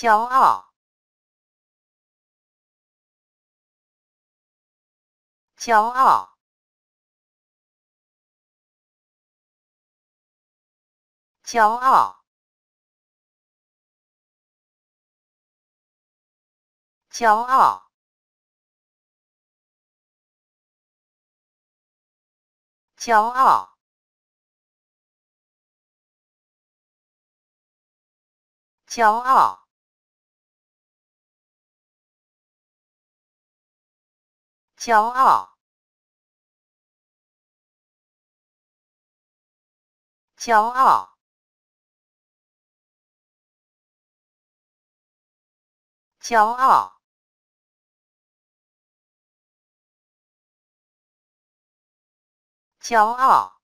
骄傲，骄傲，骄傲，骄傲，骄傲，骄傲。骄傲骄傲，骄傲，骄傲，骄傲。